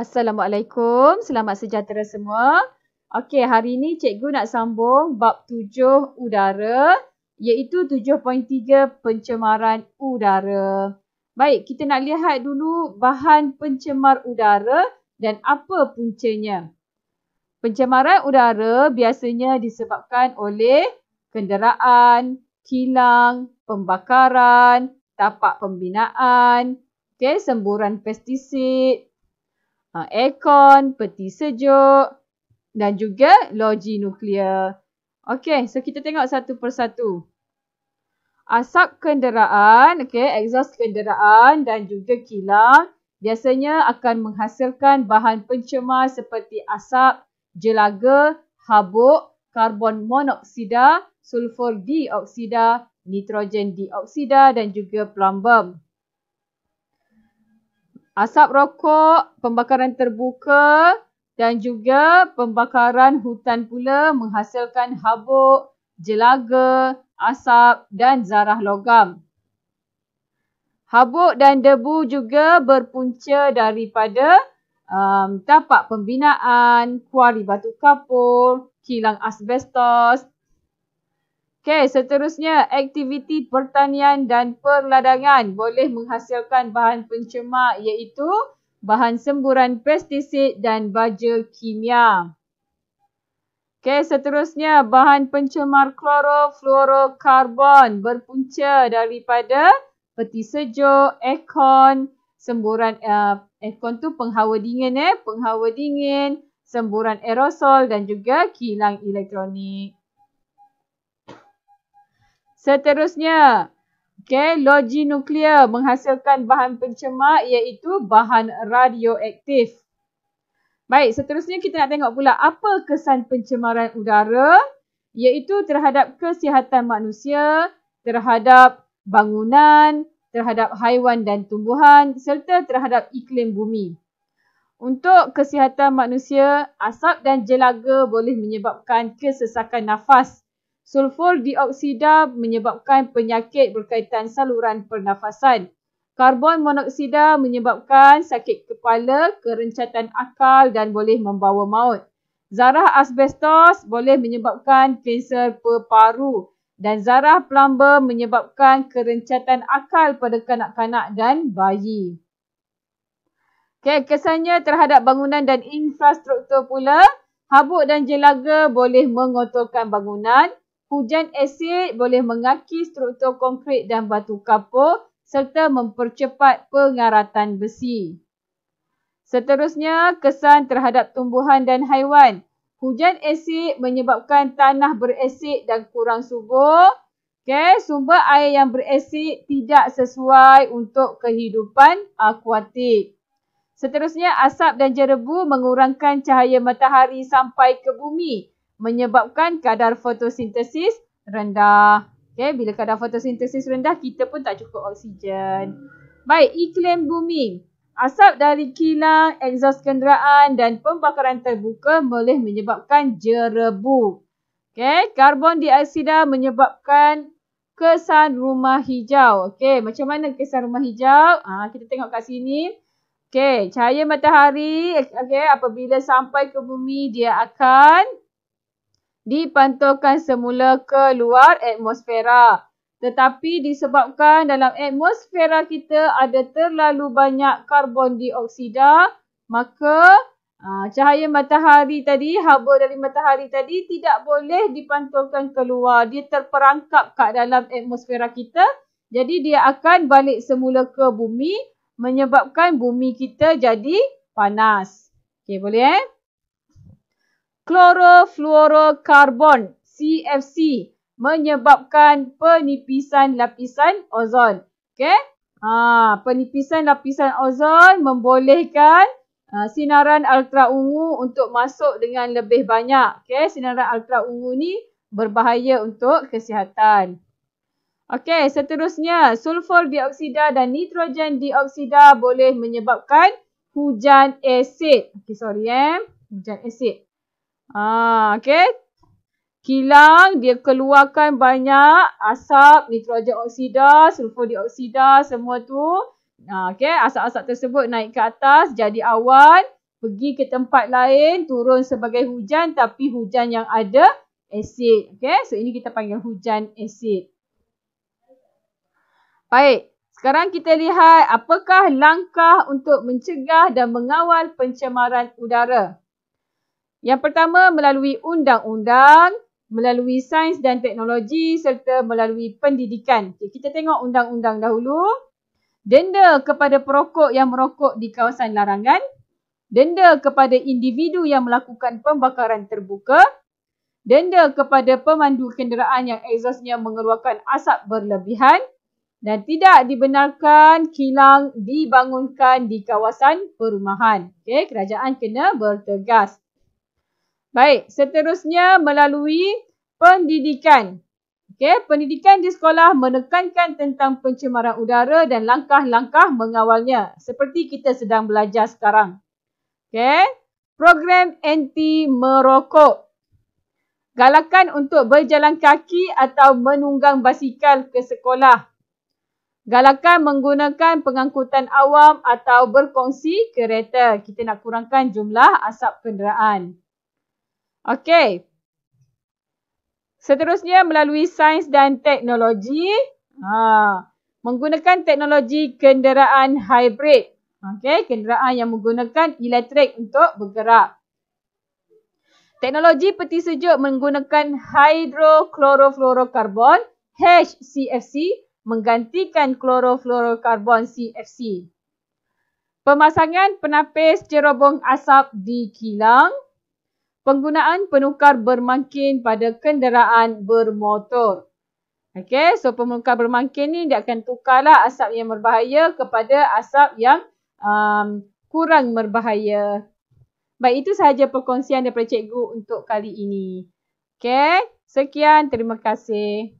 Assalamualaikum. Selamat sejahtera semua. Okey, hari ini cikgu nak sambung bab tujuh udara iaitu tujuh pencemaran udara. Baik, kita nak lihat dulu bahan pencemar udara dan apa puncanya. Pencemaran udara biasanya disebabkan oleh kenderaan, kilang, pembakaran, tapak pembinaan, okay, semburan pestisid, Ah, aircon, peti sejuk dan juga loji nuklear. Okey, so kita tengok satu persatu. Asap kenderaan, okey, exhaust kenderaan dan juga kilang biasanya akan menghasilkan bahan pencemar seperti asap, jelaga, habuk, karbon monoksida, sulfur dioksida, nitrogen dioksida dan juga plumbum asap rokok, pembakaran terbuka dan juga pembakaran hutan pula menghasilkan habuk, jelaga, asap dan zarah logam. Habuk dan debu juga berpunca daripada um, tapak pembinaan, kuari batu kapur, kilang asbestos Okey, seterusnya aktiviti pertanian dan perladangan boleh menghasilkan bahan pencemar iaitu bahan semburan pestisid dan baja kimia. Okey, seterusnya bahan pencemar klorofluorokarbon berpunca daripada peti sejuk, aircon, semburan uh, aircon tu penghawa dingin eh, penghawa dingin, semburan aerosol dan juga kilang elektronik. Seterusnya, okay, logi nuklear menghasilkan bahan pencemar iaitu bahan radioaktif. Baik, seterusnya kita nak tengok pula apa kesan pencemaran udara iaitu terhadap kesihatan manusia, terhadap bangunan, terhadap haiwan dan tumbuhan serta terhadap iklim bumi. Untuk kesihatan manusia, asap dan jelaga boleh menyebabkan kesesakan nafas Sulfur dioksida menyebabkan penyakit berkaitan saluran pernafasan. Karbon monoksida menyebabkan sakit kepala, kerencatan akal dan boleh membawa maut. Zarah asbestos boleh menyebabkan kanser peparu dan zarah pelamba menyebabkan kerencatan akal pada kanak-kanak dan bayi. Okay, kesannya terhadap bangunan dan infrastruktur pula, habuk dan jelaga boleh mengotorkan bangunan, hujan asid boleh mengakis struktur konkrit dan batu kapur serta mempercepat pengaratan besi. Seterusnya, kesan terhadap tumbuhan dan haiwan. Hujan asid menyebabkan tanah berasid dan kurang subur. Okay, sumber air yang berasid tidak sesuai untuk kehidupan akuatik. Seterusnya, asap dan jerebu mengurangkan cahaya matahari sampai ke bumi menyebabkan kadar fotosintesis rendah. Okay, bila kadar fotosintesis rendah, kita pun tak cukup oksigen. Baik, iklim bumi. Asap dari kilang, eksos kenderaan dan pembakaran terbuka boleh menyebabkan jerebu. Okay, karbon dioksida menyebabkan kesan rumah hijau. Okay, macam mana kesan rumah hijau? Ah, ha, kita tengok kat sini. Okay, cahaya matahari okay, apabila sampai ke bumi dia akan dipantulkan semula ke luar atmosfera. Tetapi disebabkan dalam atmosfera kita ada terlalu banyak karbon dioksida, maka ah, cahaya matahari tadi, haba dari matahari tadi tidak boleh dipantulkan keluar. Dia terperangkap kat dalam atmosfera kita. Jadi dia akan balik semula ke bumi menyebabkan bumi kita jadi panas. Okey boleh eh? klorofluorokarbon CFC menyebabkan penipisan lapisan ozon. Okey? Ha, penipisan lapisan ozon membolehkan ha, sinaran ultraungu untuk masuk dengan lebih banyak. Okey, sinaran ultraungu ni berbahaya untuk kesihatan. Okey, seterusnya sulfur dioksida dan nitrogen dioksida boleh menyebabkan hujan asid. Okey, sorry eh. Hujan asid. Ha, ah, okay. Kilang dia keluarkan banyak asap, nitrogen oksida, sulfur dioksida, semua tu. Ha, ah, okay. Asap-asap tersebut naik ke atas, jadi awan. Pergi ke tempat lain, turun sebagai hujan tapi hujan yang ada asid. Okay. So ini kita panggil hujan asid. Baik. Sekarang kita lihat apakah langkah untuk mencegah dan mengawal pencemaran udara. Yang pertama melalui undang-undang, melalui sains dan teknologi serta melalui pendidikan. Okay, kita tengok undang-undang dahulu. Denda kepada perokok yang merokok di kawasan larangan. Denda kepada individu yang melakukan pembakaran terbuka. Denda kepada pemandu kenderaan yang exhaustnya mengeluarkan asap berlebihan. Dan tidak dibenarkan kilang dibangunkan di kawasan perumahan. Okay, kerajaan kena bertegas. Baik, seterusnya melalui pendidikan. Okey, pendidikan di sekolah menekankan tentang pencemaran udara dan langkah-langkah mengawalnya seperti kita sedang belajar sekarang. Okey, program anti merokok. Galakan untuk berjalan kaki atau menunggang basikal ke sekolah. Galakan menggunakan pengangkutan awam atau berkongsi kereta. Kita nak kurangkan jumlah asap kenderaan. Okey. Seterusnya melalui sains dan teknologi. Ha. Menggunakan teknologi kenderaan hybrid. Okey, kenderaan yang menggunakan elektrik untuk bergerak. Teknologi peti sejuk menggunakan hidroklorofluorokarbon HCFC menggantikan klorofluorokarbon CFC. Pemasangan penapis cerobong asap di kilang penggunaan penukar bermangkin pada kenderaan bermotor. Okey, so penukar bermangkin ni dia akan tukarlah asap yang berbahaya kepada asap yang um, kurang berbahaya. Baik, itu sahaja perkongsian daripada cikgu untuk kali ini. Okey, sekian. Terima kasih.